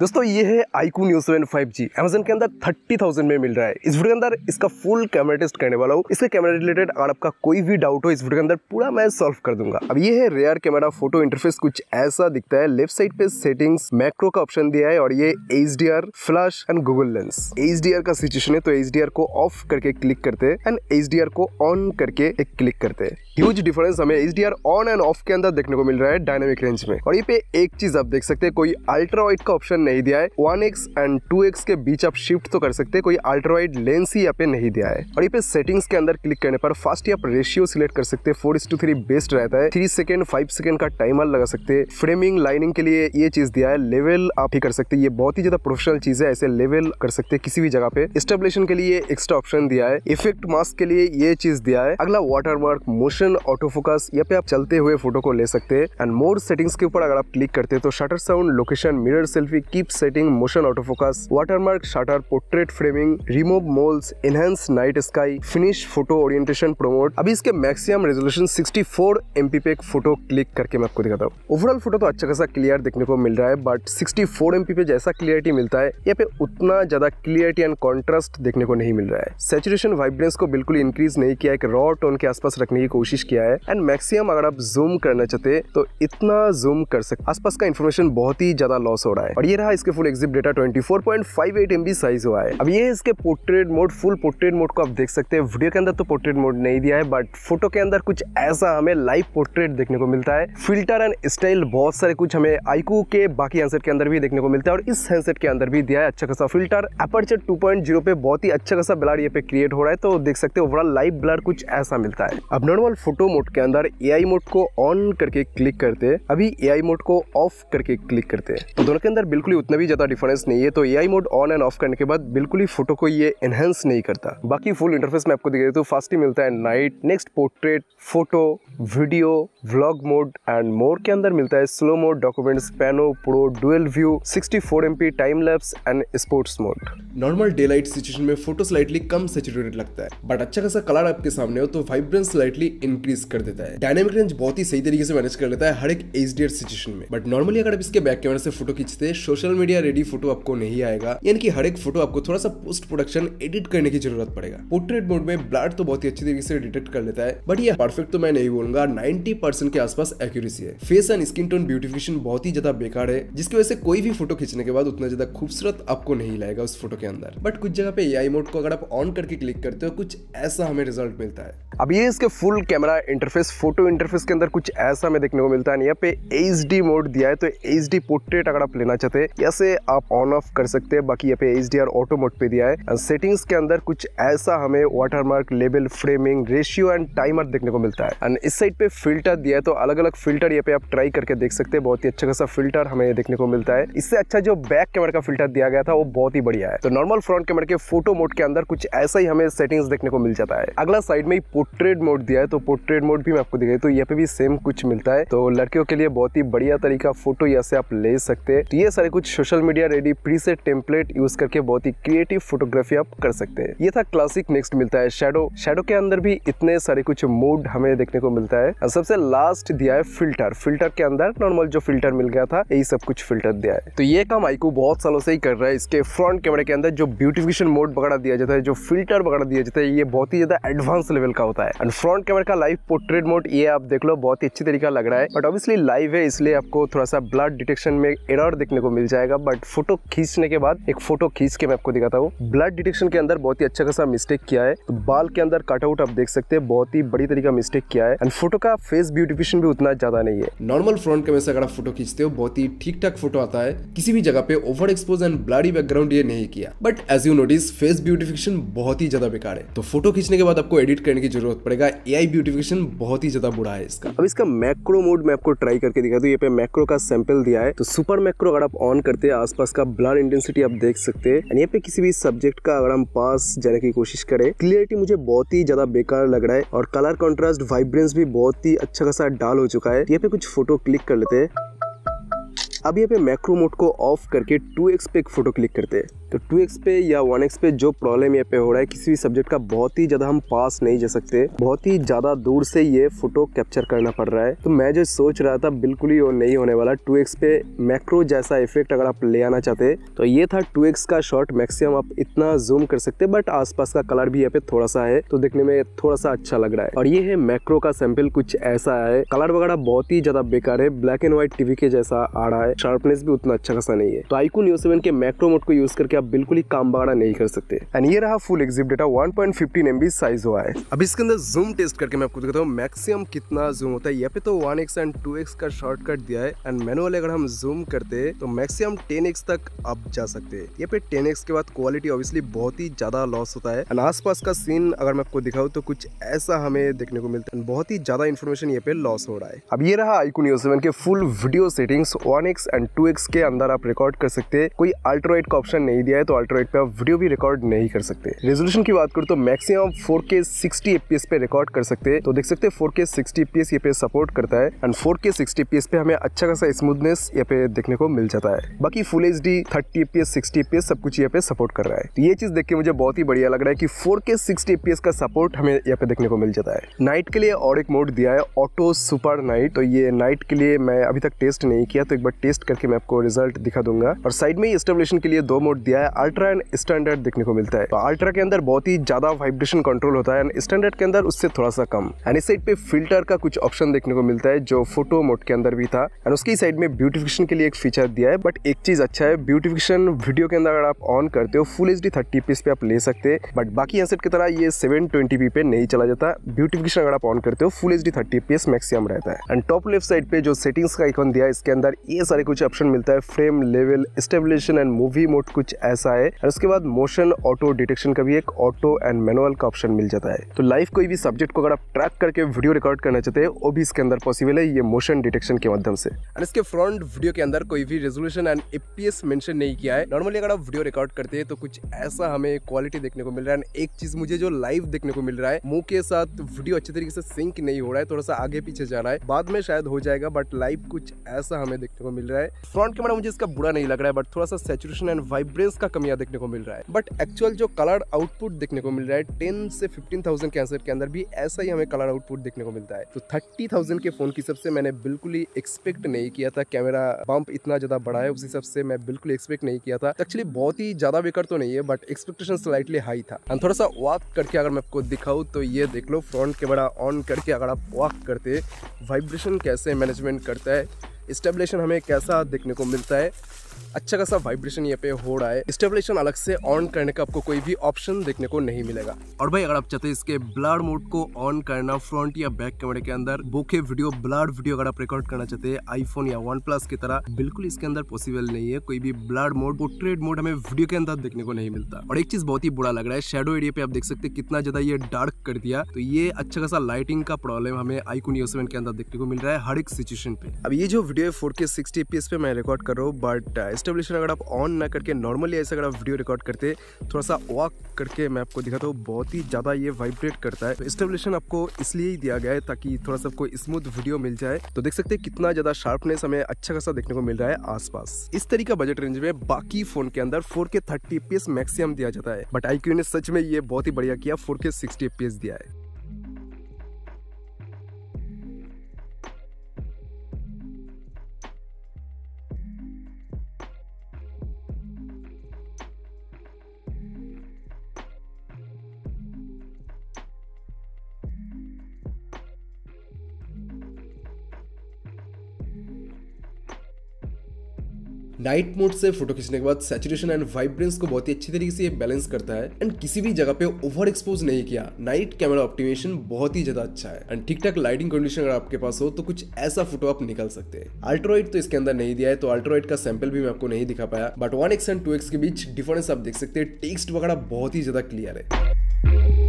दोस्तों ये है iQOO Neo seven five G Amazon के अंदर थर्टी थाउजेंड में मिल रहा है इस वीडियो के अंदर इसका फुल कैमरा टेस्ट करने वाला हूँ इसके कैमरा रिलेटेड अगर आपका कोई भी डाउट हो इस वीडियो के अंदर पूरा मैं सॉल्व कर दूंगा अब ये है रेयर कैमरा फोटो इंटरफेस कुछ ऐसा दिखता है लेफ्ट साइड पे सेटिंग मैक्रो का ऑप्शन दिया है और ये एच फ्लैश एंड गूगल लेंस एच का सिचुएशन है तो एच को ऑफ करके क्लिक करते हैं एंड एच को ऑन करके एक क्लिक करते हैं ह्यूज डिफरेंस हमें एच ऑन एंड ऑफ के अंदर देखने को मिल रहा है डायनेमिक रेंज में और ये पे एक चीज आप देख सकते हैं कोई अल्ट्रा वाइट का ऑप्शन नहीं दिया है one X and two X के बीच आप शिफ्ट तो कर सकते हैं कोई अल्ट्रावाइड लेंस ही यहाँ पे नहीं दिया है और ये पे सेटिंग्स के अंदर क्लिक करने पर फास्ट आप रेशियो सिलेक्ट कर सकते हैं फोर इस टू थ्री बेस्ट रहता है थ्री सेकेंड फाइव सेकेंड का टाइमर लगा सकते हैं फ्रेमिंग लाइनिंग के लिए ये चीज दिया है लेवल आप ही कर सकते ये बहुत ही ज्यादा प्रोफेशनल चीज है ऐसे लेवल कर सकते किसी भी जगह पे स्टेबलेशन के लिए एक्स्ट्रा ऑप्शन दिया है इफेक्ट मास्क के लिए ये चीज दिया है अगला water mark motion autofocus focus यहाँ पे आप चलते हुए फोटो को ले सकते हैं एंड मोर सेटिंग्स के ऊपर अगर आप क्लिक करते हैं तो shutter sound location mirror selfie keep setting motion autofocus, watermark shutter, portrait framing, remove molds, enhance night sky, finish photo orientation promote. अभी इसके मैक्सिमम रेजोल्यूशन 64 एमपी पे एक फोटो क्लिक करके मैं आपको दिखाता हूँ ओवरऑल फोटो तो अच्छा खासा क्लियर देखने को मिल रहा है बट 64 एमपी पे जैसा क्लियरिटी मिलता है यहाँ पे उतना ज्यादा क्लियरिटी एंड कॉन्ट्रास्ट देखने को नहीं मिल रहा है सेचुरेशन वाइब्रेंस को बिल्कुल इंक्रीज नहीं किया एक रॉ टोन के आसपास रखने की कोशिश किया है एंड मैक्सिमम अगर आप जूम करना चाहते तो इतना जूम कर सकते आसपास का इन्फॉर्मेशन बहुत ही ज्यादा लॉस हो रहा है और ये रहा रहा इसके full EXIF data twenty 24.58 MB size हुआ है अब ये इसके portrait mode full portrait mode को आप देख सकते हैं वीडियो के अंदर तो पोर्ट्रेट मोड नहीं दिया है बट फोटो के अंदर कुछ ऐसा हमें लाइव पोर्ट्रेट देखने को मिलता है फिल्टर एंड स्टाइल बहुत सारे कुछ हमें आईकू के बाकी हैंडसेट के अंदर भी देखने को मिलता है और इस हैंडसेट के अंदर भी दिया है अच्छा खासा फिल्टर अपर्चर 2.0 पे बहुत ही अच्छा खासा ब्लड ये पे क्रिएट हो रहा है तो देख सकते हो ओवरऑल लाइव ब्लड कुछ ऐसा मिलता है अब नॉर्मल फोटो मोड के अंदर ए मोड को ऑन करके क्लिक करते अभी ए मोड को ऑफ करके क्लिक करते तो दोनों के अंदर बिल्कुल भी उतना भी ज़्यादा डिफरेंस नहीं है तो A mode on and off करने के बाद बिल्कुल ही फोटो को ये एनहेंस नहीं करता बाकी फुल इंटरफेस में आपको दिखाई तो फास्ट ही मिलता है night next portrait photo video vlog mode and more के अंदर मिलता है slow mode documents pano pro dual view 64 four time lapse and sports mode normal day light situation में फोटो स्लाइटली कम सेचुरेटेड लगता है बट अच्छा खासा कलर आपके सामने हो तो वाइब्रेंस स्लाइटली इंक्रीज कर देता है डायनेमिक रेंज बहुत ही सही तरीके से मैनेज कर लेता है हर एक एच सिचुएशन में बट नॉर्मली अगर आप इसके बैक कैमरा से फोटो खींचते हैं social social media ready photo आपको नहीं आएगा यानी कि हर एक फोटो आपको थोड़ा सा पोस्ट प्रोडक्शन एडिट करने की जरूरत पड़ेगा पोर्ट्रेट मोड में ब्लड तो बहुत ही अच्छी तरीके से डिटेक्ट कर लेता है बट ये परफेक्ट तो मैं नहीं बोलूंगा नाइनटी परसेंट के आसपास एक्यूरेसी है face and skin tone beautification बहुत ही ज्यादा बेकार है जिसकी वजह से कोई भी फोटो खींचने के बाद उतना ज्यादा खूबसूरत आपको नहीं लाएगा उस फोटो के अंदर बट कुछ जगह पे आई मोड को अगर आप ऑन करके क्लिक करते हो कुछ ऐसा हमें रिजल्ट मिलता है अब ये इसके full camera interface photo interface के अंदर कुछ ऐसा हमें देखने को मिलता है यहाँ पे एच मोड दिया है तो एच पोर्ट्रेट अगर आप लेना चाहते हैं कैसे आप ऑन ऑफ कर सकते हैं बाकी यहाँ पे H D R auto mode पे दिया है सेटिंग्स के अंदर कुछ ऐसा हमें watermark level framing ratio and timer देखने को मिलता है एंड इस साइड पे फिल्टर दिया है तो अलग अलग फिल्टर यहाँ पे आप ट्राई करके देख सकते हैं बहुत ही अच्छा खासा फिल्टर हमें देखने को मिलता है इससे अच्छा जो बैक कैमरा का फिल्टर दिया गया था वो बहुत ही बढ़िया है तो नॉर्मल फ्रंट कैमरा के फोटो मोड के अंदर कुछ ऐसा ही हमें सेटिंग्स देखने को मिल जाता है अगला साइड में पोर्ट्रेट मोड दिया है तो पोर्ट्रेट मोड भी मैं आपको दिखाई तो यहाँ पे भी सेम कुछ मिलता है तो लड़कियों के लिए बहुत ही बढ़िया तरीका फोटो यहाँ से आप ले सकते हैं तो ये सारे कुछ कुछ social media ready preset template use करके बहुत ही क्रिएटिव फोटोग्राफी आप कर सकते हैं ये था क्लासिक नेक्स्ट मिलता है शेडो शेडो के अंदर भी इतने सारे कुछ मूड हमें देखने को मिलता है और सबसे लास्ट दिया है फिल्टर फिल्टर के अंदर नॉर्मल जो फिल्टर मिल गया था यही सब कुछ फिल्टर दिया है तो ये काम आईकू बहुत सालों से ही कर रहा है इसके फ्रंट कैमरे के अंदर जो ब्यूटिफिकेशन मोड वगैरह दिया जाता है जो फिल्टर वगैरह दिया जाता है ये बहुत ही ज्यादा एडवांस लेवल का होता है एंड फ्रंट कैमरे का लाइव पोर्ट्रेट मोड ये आप देख लो बहुत ही अच्छी तरीका लग रहा है बट ऑब्वियसली लाइव है इसलिए आपको थोड़ा सा ब्लड डिटेक्शन में एरर देखने को मिल मिल जाएगा बट फोटो खींचने के बाद एक फोटो खींच के मैं आपको दिखाता हूँ ब्लड डिटेक्शन के अंदर बहुत ही अच्छा खासा मिस्टेक किया है तो बाल के अंदर कटआउट आप देख सकते हैं बहुत ही बड़ी तरीका मिस्टेक किया है एंड फोटो का फेस ब्यूटिफिकेशन भी उतना ज्यादा नहीं है नॉर्मल फ्रंट कैमरे से अगर आप फोटो खींचते हो बहुत ही ठीक ठाक फोटो आता है किसी भी जगह पे over expose and blurry background ये नहीं किया but as you notice face beautification बहुत ही ज्यादा बेकार है तो फोटो खींचने के बाद आपको एडिट करने की जरूरत पड़ेगा ए ब्यूटिफिकेशन बहुत ही ज्यादा बुरा है इसका अब इसका मैक्रो मोड मैं आपको ट्राई करके दिखा दू ये पे मैक्रो का सैंपल दिया है तो सुपर मैक्रो अगर आप ऑन ऑन करते हैं आसपास का ब्लर इंटेंसिटी आप देख सकते हैं यहाँ पे किसी भी सब्जेक्ट का अगर हम पास जाने की कोशिश करें क्लियरिटी मुझे बहुत ही ज्यादा बेकार लग रहा है और कलर कॉन्ट्रास्ट वाइब्रेंस भी बहुत ही अच्छा खासा डाल हो चुका है यहाँ पे कुछ फोटो क्लिक कर लेते हैं अभी यहाँ पे मैक्रो मोड को ऑफ करके टू एक्स पे एक फ़ोटो क्लिक करते हैं तो टू एक्स पे या वन एक्स पे जो प्रॉब्लम यहाँ पे हो रहा है किसी भी सब्जेक्ट का बहुत ही ज़्यादा हम पास नहीं जा सकते बहुत ही ज़्यादा दूर से ये फ़ोटो कैप्चर करना पड़ रहा है तो मैं जो सोच रहा था बिल्कुल ही वो नहीं होने वाला एक्स पे मैक्रो जैसा इफेक्ट अगर आप ले आना चाहते तो ये था एक्स का शॉट मैक्सिमम आप इतना जूम कर सकते बट पास का कलर भी यहाँ पे थोड़ा सा है तो देखने में थोड़ा सा अच्छा लग रहा है और ये है मैक्रो का सैम्पल कुछ ऐसा है कलर वगैरह बहुत ही ज़्यादा बेकार है ब्लैक एंड व्हाइट टीवी के जैसा आ रहा है है शार्पनेस भी उतना अच्छा खासा नहीं है तो आईकून यू सेवन के मैक्रो मोड को यूज करके आप बिल्कुल ही काम बगाड़ा नहीं कर सकते एंड ये रहा full EXIF data one point size हुआ है अब इसके अंदर जूम टेस्ट करके मैं आपको दिखाता हूँ मैक्सिमम कितना जूम होता है यहाँ पे तो वन एंड टू का शॉर्टकट दिया है एंड मैनुअल अगर हम जूम करते तो मैक्सिमम टेन तक आप जा सकते हैं यहाँ पे टेन के बाद क्वालिटी ऑब्वियसली बहुत ही ज्यादा लॉस होता है एंड आसपास का सीन अगर मैं आपको दिखाऊँ तो कुछ ऐसा हमें देखने को मिलता है बहुत ही ज्यादा इन्फॉर्मेशन ये पे लॉस हो रहा है अब ये रहा आईकून यू के full video settings one X and two X के अंदर आप रिकॉर्ड कर सकते हैं कोई अल्ट्राइट का ऑप्शन नहीं दिया है तो अल्ट्राइट पे आप वीडियो भी रिकॉर्ड नहीं कर सकते रेजोल्यूशन की बात करूँ तो maximum four K sixty FPS पे रिकॉर्ड कर सकते हैं तो देख सकते हैं फोर के सिक्सटी एपीएस ये पे सपोर्ट करता है and four K sixty FPS पे हमें अच्छा खासा स्मूथनेस ये पे देखने को मिल जाता है बाकी full H D thirty FPS sixty FPS सब कुछ ये पे सपोर्ट कर रहा है तो ये चीज देख के मुझे बहुत ही बढ़िया लग रहा है की फोर के सिक्सटी एपीएस का सपोर्ट हमें यहाँ पे देखने को मिल जाता है नाइट के लिए और एक मोड दिया है ऑटो सुपर नाइट तो ये नाइट के लिए मैं अभी तक टेस्ट नहीं किया तो एक बार टेस्ट करके मैं आपको रिजल्ट दिखा दूंगा और साइड में स्टेबलेशन के लिए दो मोड दिया है अल्ट्रा एंड स्टैंडर्ड देखने को मिलता है तो अल्ट्रा के अंदर बहुत ही ज्यादा वाइब्रेशन कंट्रोल होता है एंड स्टैंडर्ड के अंदर उससे थोड़ा सा कम एंड इस साइड पे फिल्टर का कुछ ऑप्शन देखने को मिलता है जो फोटो मोड के अंदर भी था एंड उसकी साइड में ब्यूटिफिकेशन के लिए एक फीचर दिया है बट एक चीज अच्छा है ब्यूटिफिकेशन वीडियो के अंदर अगर आप ऑन करते हो full H D thirty FPS पे आप ले सकते हैं बट बाकी हेडसेट की तरह ये सेवन ट्वेंटी पी पे नहीं चला जाता ब्यूटिफिकेशन अगर आप ऑन करते हो full H D thirty P S maximum रहता है एंड टॉप लेफ्ट साइड पे जो सेटिंग्स का आइकॉन दिया है इसके अंदर ये सारे सारे कुछ ऑप्शन मिलता है frame level stabilisation and movie mode कुछ ऐसा है और उसके बाद मोशन ऑटो डिटेक्शन का भी एक ऑटो एंड मैनुअल का ऑप्शन मिल जाता है तो लाइव कोई भी सब्जेक्ट को अगर आप ट्रैक करके वीडियो रिकॉर्ड करना चाहते हैं वो भी इसके अंदर पॉसिबल है ये मोशन डिटेक्शन के माध्यम से और इसके फ्रंट वीडियो के अंदर कोई भी रेजोल्यूशन एंड एपीएस मेंशन नहीं किया है नॉर्मली अगर आप वीडियो रिकॉर्ड करते हैं तो कुछ ऐसा हमें क्वालिटी देखने को मिल रहा है एक चीज मुझे जो लाइव देखने को मिल रहा है मुंह के साथ वीडियो अच्छे तरीके से सिंक नहीं हो रहा है थोड़ा सा आगे पीछे जा रहा है बाद में शायद हो जाएगा बट लाइव कुछ ऐसा हमें देखने को मिल मिल रहा है फ्रंट कैमरा मुझे इसका बुरा नहीं लग रहा है बट थोड़ा सा सेचुरेशन एंड वाइब्रेंस का कमी देखने को मिल रहा है बट एक्चुअल जो कलर आउटपुट देखने को मिल रहा है टेन से फिफ्टीन थाउजेंड के आंसर के अंदर भी ऐसा ही हमें कलर आउटपुट देखने को मिलता है तो थर्टी थाउजेंड के फोन की सबसे मैंने बिल्कुल ही एक्सपेक्ट नहीं किया था कैमरा बम्प इतना ज्यादा बड़ा है उस हिसाब से मैं बिल्कुल एक्सपेक्ट नहीं किया था एक्चुअली बहुत ही ज्यादा बेकर तो नहीं है बट एक्सपेक्टेशन स्लाइटली हाई था एंड थोड़ा सा वॉक करके अगर मैं आपको दिखाऊँ तो ये देख लो फ्रंट कैमरा ऑन करके अगर आप वॉक करते वाइब्रेशन कैसे मैनेजमेंट करता है स्टेबलेशन हमें कैसा देखने को मिलता है अच्छा खासा वाइब्रेशन यहाँ पे हो रहा है स्टेबलेशन अलग से ऑन करने का आपको कोई भी ऑप्शन देखने को नहीं मिलेगा और भाई अगर आप चाहते हैं इसके ब्लड मोड को ऑन करना फ्रंट या बैक कैमरे के अंदर बोखे वीडियो ब्लड वीडियो अगर आप रिकॉर्ड करना चाहते हैं आईफोन या वन प्लस की तरह बिल्कुल इसके अंदर पॉसिबल नहीं है कोई भी ब्लड मोड पोर्ट्रेट मोड हमें वीडियो के अंदर देखने को नहीं मिलता और एक चीज बहुत ही बुरा लग रहा है शेडो एरिया पे आप देख सकते हैं कितना ज्यादा ये डार्क कर दिया तो ये अच्छा खासा लाइटिंग का प्रॉब्लम हमें आईकोन यूसेवन के अंदर देखने को मिल रहा है हर एक सिचुएशन पे अब ये जो video four K sixty P पे मैं रिकॉर्ड कर रहा हूँ बट स्टेबलेशन uh, अगर आप ऑन ना करके नॉर्मली ऐसे अगर आप वीडियो रिकॉर्ड करते थोड़ा सा वॉक करके मैं आपको दिखाता हूँ बहुत ही ज़्यादा ये वाइब्रेट करता है तो स्टेबलेशन आपको इसलिए ही दिया गया है ताकि थोड़ा सा आपको स्मूथ वीडियो मिल जाए तो देख सकते हैं कितना ज़्यादा शार्पनेस हमें अच्छा खासा देखने को मिल रहा है आसपास इस तरीके का बजट रेंज में बाकी फोन के अंदर फोर के मैक्सिमम दिया जाता है बट आई ने सच में ये बहुत ही बढ़िया किया फोर के दिया है नाइट मोड से फोटो खींचने के बाद सेचुरेशन एंड वाइब्रेंस को बहुत ही अच्छी तरीके से ये बैलेंस करता है एंड किसी भी जगह पे ओवर एक्सपोज नहीं किया नाइट कैमरा ऑप्टिमेशन बहुत ही ज्यादा अच्छा है एंड ठीक ठाक लाइटिंग कंडीशन अगर आपके पास हो तो कुछ ऐसा फोटो आप निकाल सकते हैं अल्ट्रोइड तो इसके अंदर नहीं दिया है तो अल्ट्रोइड का सैंपल भी मैं आपको नहीं दिखा पाया but one X and two X के बीच डिफरेंस आप देख सकते हैं टेक्स्ट वगैरह बहुत ही ज्यादा क्लियर है